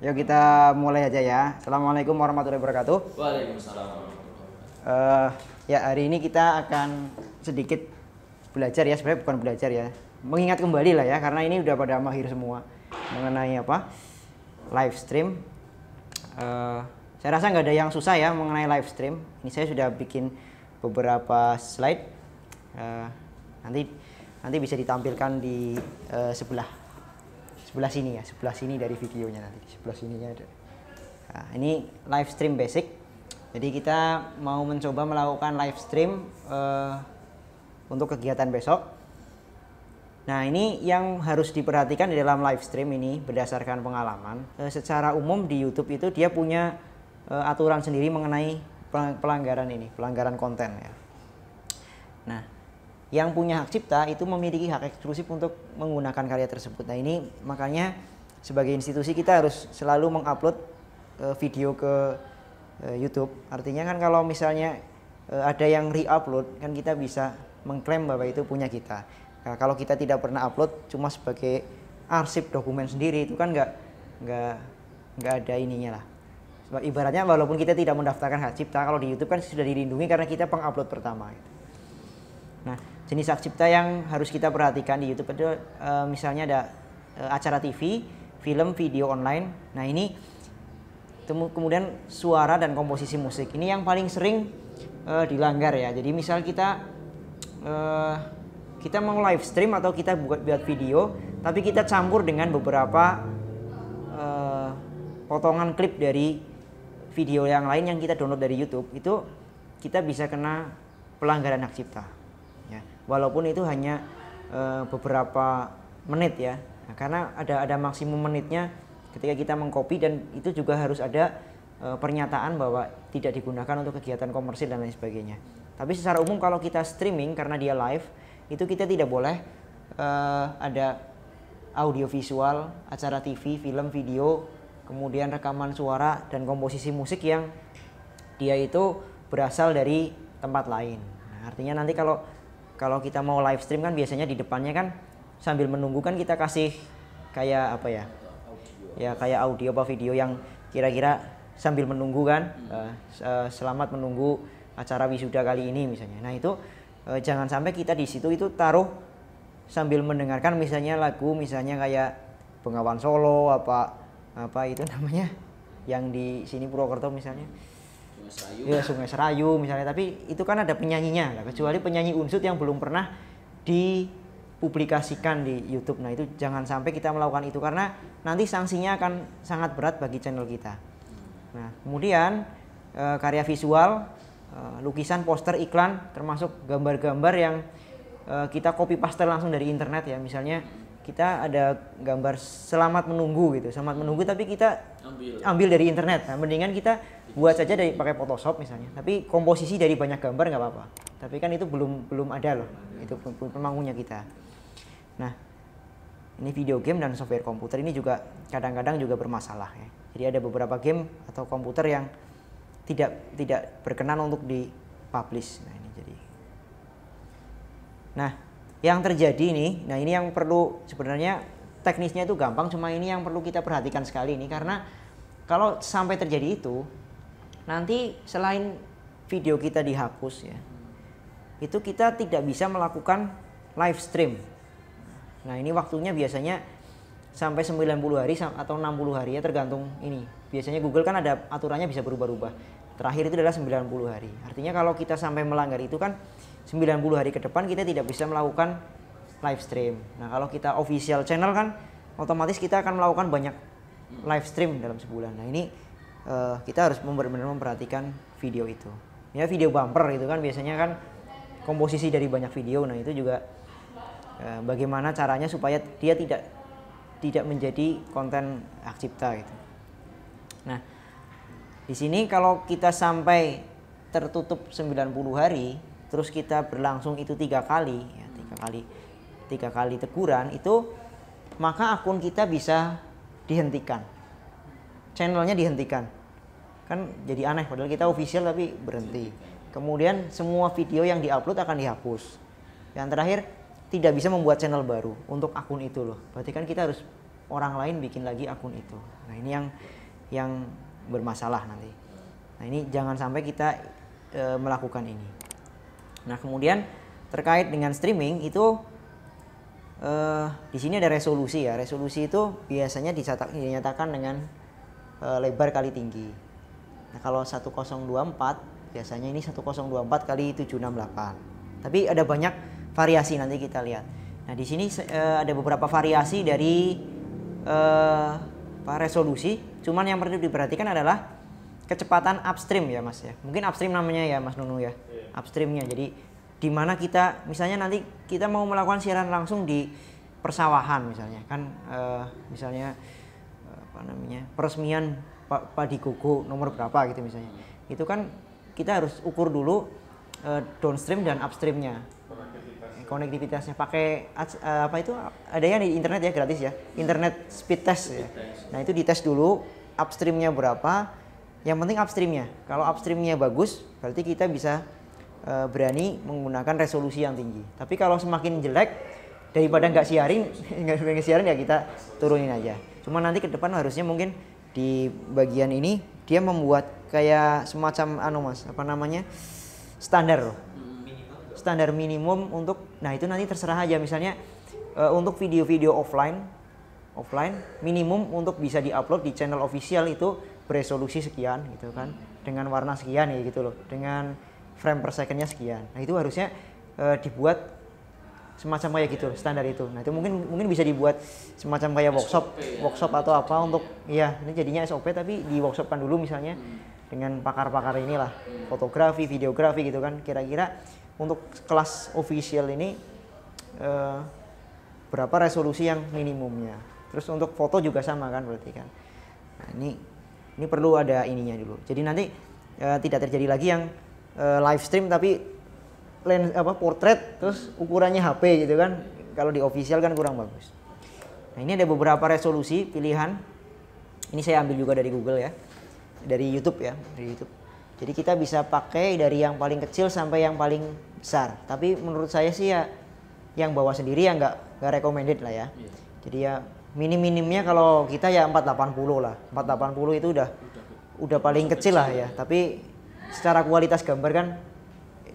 Yuk kita mulai aja ya. Assalamualaikum warahmatullahi wabarakatuh. Waalaikumsalam. Uh, ya hari ini kita akan sedikit belajar ya sebenarnya bukan belajar ya, mengingat kembali lah ya karena ini udah pada mahir semua mengenai apa live stream. Uh, saya rasa nggak ada yang susah ya mengenai live stream. Ini saya sudah bikin beberapa slide. Uh, nanti nanti bisa ditampilkan di uh, sebelah sebelah sini ya sebelah sini dari videonya nanti sebelah sininya ada nah, ini live stream basic jadi kita mau mencoba melakukan live stream uh, untuk kegiatan besok Nah ini yang harus diperhatikan di dalam live stream ini berdasarkan pengalaman. uh, secara umum di YouTube itu dia punya uh, aturan sendiri mengenai pelanggaran ini, pelanggaran konten ya. Nah yang punya hak cipta itu memiliki hak eksklusif untuk menggunakan karya tersebut. Nah ini makanya sebagai institusi kita harus selalu mengupload uh, video ke uh, YouTube. Artinya kan kalau misalnya uh, ada yang re-upload kan kita bisa mengklaim bahwa itu punya kita. Nah, kalau kita tidak pernah upload cuma sebagai arsip dokumen sendiri itu kan nggak nggak nggak ada ininya lah. ibaratnya walaupun kita tidak mendaftarkan hak cipta kalau di YouTube kan sudah dilindungi karena kita pengupload pertama. Gitu. Nah, jenis hak cipta yang harus kita perhatikan di YouTube itu uh, misalnya ada uh, acara TV, film, video online. Nah ini kemudian suara dan komposisi musik ini yang paling sering uh, dilanggar ya. Jadi misal kita uh, kita mau live stream atau kita buat buat video, tapi kita campur dengan beberapa uh, potongan klip dari video yang lain yang kita download dari YouTube itu kita bisa kena pelanggaran hak cipta walaupun itu hanya e, beberapa menit ya nah, karena ada ada maksimum menitnya ketika kita mengcopy dan itu juga harus ada e, pernyataan bahwa tidak digunakan untuk kegiatan komersil dan lain sebagainya tapi secara umum kalau kita streaming karena dia live itu kita tidak boleh e, ada visual acara TV film video kemudian rekaman suara dan komposisi musik yang dia itu berasal dari tempat lain. Nah, artinya nanti kalau kalau kita mau live stream kan biasanya di depannya kan sambil menunggu kan kita kasih kayak apa ya ya kayak audio apa video yang kira-kira sambil menunggu kan hmm. eh, eh, selamat menunggu acara wisuda kali ini misalnya nah itu uh, jangan sampai kita di situ itu taruh sambil mendengarkan misalnya lagu misalnya kayak Bengawan Solo apa apa itu namanya yang di sini Purwokerto misalnya Serayu. Iya, Sungai Serayu misalnya, tapi itu kan ada penyanyinya, lah. kecuali hmm. penyanyi unsut yang belum pernah dipublikasikan di YouTube. Nah, itu jangan sampai kita melakukan itu karena nanti sanksinya akan sangat berat bagi channel kita. Hmm. Nah, kemudian e, karya visual, e, lukisan, poster, iklan, termasuk gambar-gambar yang e, kita copy paste langsung dari internet ya, misalnya kita ada gambar selamat menunggu gitu selamat menunggu tapi kita ambil, ambil dari internet nah, mendingan kita buat saja dari pakai Photoshop misalnya tapi komposisi dari banyak gambar nggak apa-apa tapi kan itu belum belum ada loh itu pemangunya kita nah ini video game dan software komputer ini juga kadang-kadang juga bermasalah ya jadi ada beberapa game atau komputer yang tidak tidak berkenan untuk di publish nah ini jadi nah yang terjadi ini, nah ini yang perlu sebenarnya teknisnya itu gampang, cuma ini yang perlu kita perhatikan sekali ini karena kalau sampai terjadi itu, nanti selain video kita dihapus ya, itu kita tidak bisa melakukan live stream. Nah ini waktunya biasanya sampai 90 hari atau 60 hari ya tergantung ini. Biasanya Google kan ada aturannya bisa berubah-ubah. Terakhir itu adalah 90 hari. Artinya kalau kita sampai melanggar itu kan 90 hari ke depan kita tidak bisa melakukan live stream. Nah, kalau kita official channel kan otomatis kita akan melakukan banyak live stream dalam sebulan. Nah, ini uh, kita harus benar-benar memperhatikan video itu. Ya, video bumper itu kan biasanya kan komposisi dari banyak video. Nah, itu juga uh, bagaimana caranya supaya dia tidak tidak menjadi konten hak cipta gitu. Nah, di sini kalau kita sampai tertutup 90 hari, terus kita berlangsung itu tiga kali, ya, tiga kali, tiga kali teguran itu, maka akun kita bisa dihentikan, channelnya dihentikan, kan jadi aneh. Padahal kita official tapi berhenti. Kemudian semua video yang diupload akan dihapus. Yang terakhir tidak bisa membuat channel baru untuk akun itu loh. Berarti kan kita harus orang lain bikin lagi akun itu. Nah ini yang yang bermasalah nanti. Nah ini jangan sampai kita e, melakukan ini. Nah kemudian terkait dengan streaming itu e, di sini ada resolusi ya. Resolusi itu biasanya dinyatakan dengan e, lebar kali tinggi. Nah kalau 1024 biasanya ini 1024 kali 768. Tapi ada banyak variasi nanti kita lihat. Nah di sini e, ada beberapa variasi dari e, resolusi Cuman yang perlu diperhatikan adalah kecepatan upstream ya Mas ya. Mungkin upstream namanya ya Mas Nunu ya. Yeah. Upstreamnya. Jadi di mana kita misalnya nanti kita mau melakukan siaran langsung di persawahan misalnya kan uh, misalnya eh, apa namanya peresmian pak di koko nomor berapa gitu misalnya. Hmm. Itu kan kita harus ukur dulu uh, downstream dan upstreamnya konektivitasnya pakai eh, apa itu ada yang di internet ya gratis ya internet speed test ya nah itu dites dulu upstreamnya berapa yang penting upstreamnya kalau upstreamnya bagus berarti kita bisa uh, berani menggunakan resolusi yang tinggi tapi kalau semakin jelek daripada nggak siarin nggak siarin ya kita turunin aja cuma nanti ke depan harusnya mungkin di bagian ini dia membuat kayak semacam anu mas apa namanya standar loh standar minimum untuk nah itu nanti terserah aja misalnya uh, untuk video-video offline offline minimum untuk bisa diupload di channel official itu beresolusi sekian gitu kan dengan warna sekian ya gitu loh dengan frame per secondnya sekian nah itu harusnya uh, dibuat semacam kayak gitu standar itu nah itu mungkin mungkin bisa dibuat semacam kayak workshop ya. workshop atau apa untuk ya ini jadinya SOP tapi di workshopkan dulu misalnya hmm. dengan pakar-pakar inilah fotografi videografi gitu kan kira-kira untuk kelas official ini uh, berapa resolusi yang minimumnya. Terus untuk foto juga sama kan berarti kan. Nah, ini ini perlu ada ininya dulu. Jadi nanti uh, tidak terjadi lagi yang uh, live stream tapi lens apa portrait terus ukurannya HP gitu kan. Kalau di official kan kurang bagus. Nah, ini ada beberapa resolusi pilihan. Ini saya ambil juga dari Google ya. Dari YouTube ya, dari YouTube. Jadi kita bisa pakai dari yang paling kecil sampai yang paling besar tapi menurut saya sih ya yang bawa sendiri ya nggak nggak recommended lah ya yeah. jadi ya minim-minimnya kalau kita ya 480 lah 480 itu udah udah, udah paling kecil, kecil lah ya. ya tapi secara kualitas gambar kan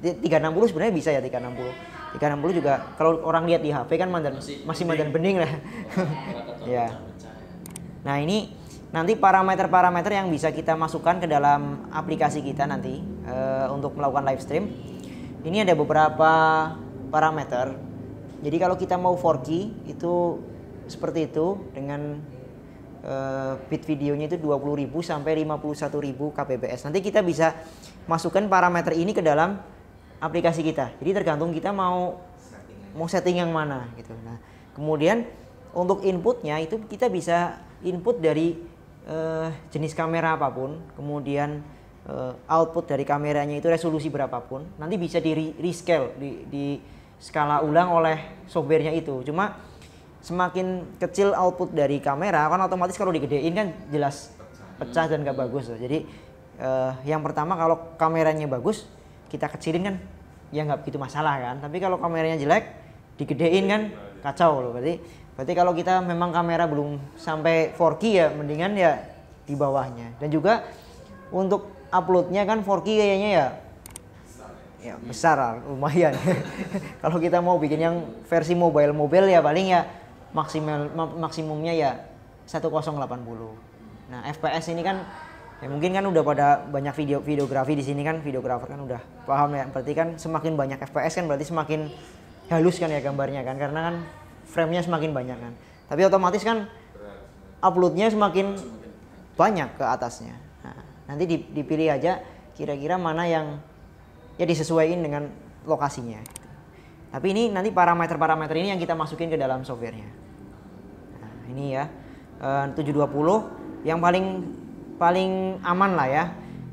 360 sebenarnya bisa ya 360 360 juga kalau orang lihat di HP kan mandan masih, masih mandan bening lah. ya. Nah, ini nanti parameter-parameter yang bisa kita masukkan ke dalam aplikasi kita nanti uh, untuk melakukan live stream ini ada beberapa parameter. Jadi kalau kita mau 4K itu seperti itu dengan eh, bit videonya itu 20.000 sampai 51.000 kbps. Nanti kita bisa masukkan parameter ini ke dalam aplikasi kita. Jadi tergantung kita mau mau setting yang mana gitu. Nah, kemudian untuk inputnya itu kita bisa input dari uh, jenis kamera apapun, kemudian uh, output dari kameranya itu resolusi berapapun nanti bisa di rescale di, di skala ulang oleh softwarenya itu cuma semakin kecil output dari kamera kan otomatis kalau digedein kan jelas pecah dan gak bagus loh. jadi uh, yang pertama kalau kameranya bagus kita kecilin kan ya nggak begitu masalah kan tapi kalau kameranya jelek digedein kan kacau loh berarti berarti kalau kita memang kamera belum sampai 4K ya mendingan ya di bawahnya dan juga untuk uploadnya kan 4K kayaknya ya ya besar lah, lumayan kalau kita mau bikin yang versi mobile mobile ya paling ya maksimal maksimumnya ya 1080 nah fps ini kan ya mungkin kan udah pada banyak video videografi di sini kan videografer kan udah paham ya berarti kan semakin banyak fps kan berarti semakin halus kan ya gambarnya kan karena kan framenya semakin banyak kan tapi otomatis kan uploadnya semakin banyak ke atasnya nanti dipilih aja kira-kira mana yang ya disesuaikan dengan lokasinya tapi ini nanti parameter-parameter ini yang kita masukin ke dalam softwarenya nah, ini ya 720 eh, yang paling paling aman lah ya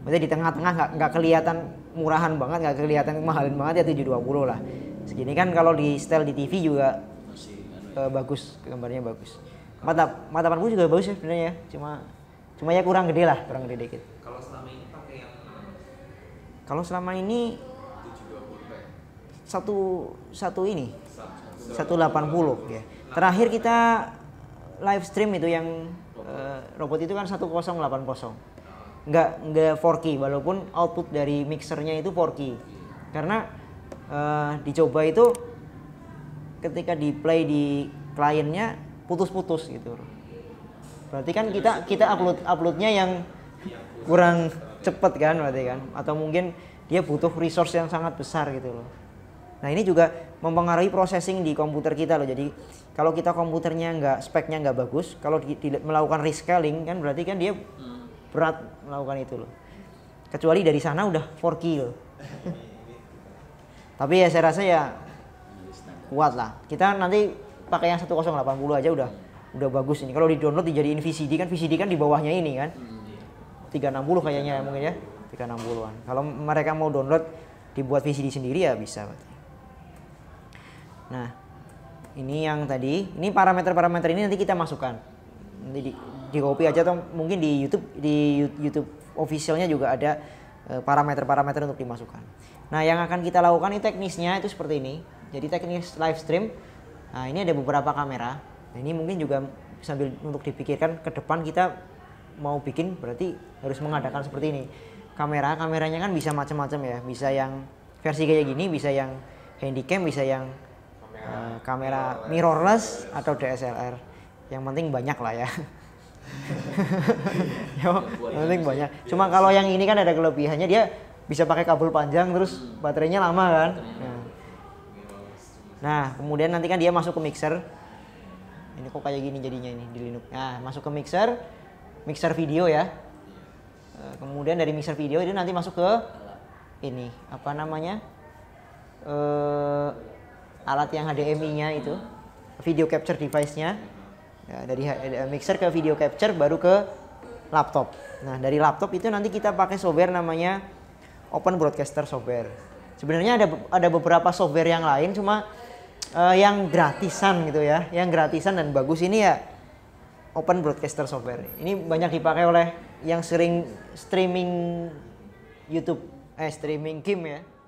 maksudnya di tengah-tengah nggak -tengah kelihatan murahan banget nggak kelihatan mahalin banget ya 720 lah segini kan kalau di style di TV juga uh, bagus gambarnya bagus mata mata juga bagus ya sebenarnya ya. cuma cuma ya kurang gede lah kurang gede dikit kalau selama ini satu satu ini satu 180 ya. Terakhir kita live stream itu yang uh, robot itu kan satu delapan 1080. Nggak nggak 4K walaupun output dari mixernya itu 4K. Karena uh, dicoba itu ketika di play di kliennya putus-putus gitu. Berarti kan kita kita upload uploadnya yang kurang cepet kan berarti kan atau mungkin dia butuh resource yang sangat besar gitu loh nah ini juga mempengaruhi processing di komputer kita loh jadi kalau kita komputernya nggak speknya nggak bagus kalau di, di, melakukan rescaling kan berarti kan dia berat melakukan itu loh kecuali dari sana udah 4K tapi ya saya rasa ya kuat lah kita nanti pakai yang 1080 aja udah udah bagus ini kalau di download jadi VCD kan VCD kan di bawahnya ini kan 360 kayaknya 360. Ya mungkin ya 360-an. Kalau mereka mau download dibuat VCD sendiri ya bisa. Nah, ini yang tadi, ini parameter-parameter ini nanti kita masukkan. Nanti di, di copy aja atau mungkin di YouTube di YouTube officialnya juga ada eh, parameter-parameter untuk dimasukkan. Nah, yang akan kita lakukan ini teknisnya itu seperti ini. Jadi teknis live stream. Nah, ini ada beberapa kamera. Nah, ini mungkin juga sambil untuk dipikirkan ke depan kita mau bikin berarti harus mengadakan seperti ini kamera kameranya kan bisa macam-macam ya bisa yang versi kayak gini bisa yang handycam bisa yang kamera, uh, kamera mirrorless, atau DSLR yang penting banyak lah ya Yo, yang penting banyak cuma kalau yang ini kan ada kelebihannya dia bisa pakai kabel panjang terus baterainya lama kan nah. nah kemudian nanti kan dia masuk ke mixer ini kok kayak gini jadinya ini di Linux nah masuk ke mixer mixer video ya. Eh, kemudian dari mixer video ini nanti masuk ke ini apa namanya uh, alat yang HDMI-nya itu video capture device-nya ya, dari eh, mixer ke video capture baru ke laptop. Nah dari laptop itu nanti kita pakai software namanya Open Broadcaster Software. Sebenarnya ada ada beberapa software yang lain cuma uh, yang gratisan gitu ya, yang gratisan dan bagus ini ya open broadcaster software. Ini banyak dipakai oleh yang sering streaming YouTube eh streaming game ya.